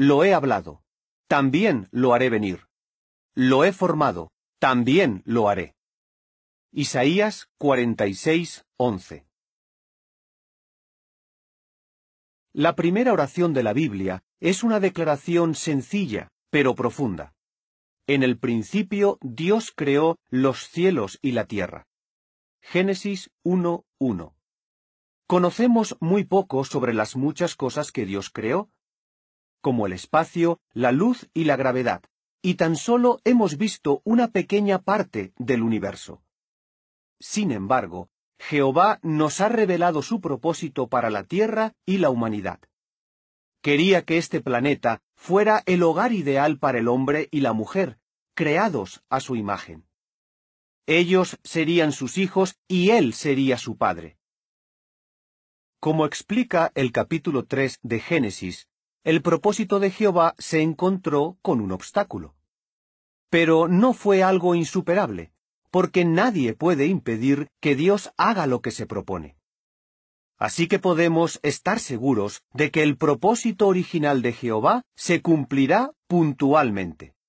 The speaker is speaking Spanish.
lo he hablado. También lo haré venir. Lo he formado. También lo haré. Isaías 46, 11. La primera oración de la Biblia es una declaración sencilla, pero profunda. En el principio Dios creó los cielos y la tierra. Génesis 1.1. Conocemos muy poco sobre las muchas cosas que Dios creó, como el espacio, la luz y la gravedad, y tan solo hemos visto una pequeña parte del universo. Sin embargo, Jehová nos ha revelado su propósito para la Tierra y la humanidad. Quería que este planeta fuera el hogar ideal para el hombre y la mujer, creados a su imagen. Ellos serían sus hijos y él sería su padre. Como explica el capítulo 3 de Génesis, el propósito de Jehová se encontró con un obstáculo. Pero no fue algo insuperable, porque nadie puede impedir que Dios haga lo que se propone. Así que podemos estar seguros de que el propósito original de Jehová se cumplirá puntualmente.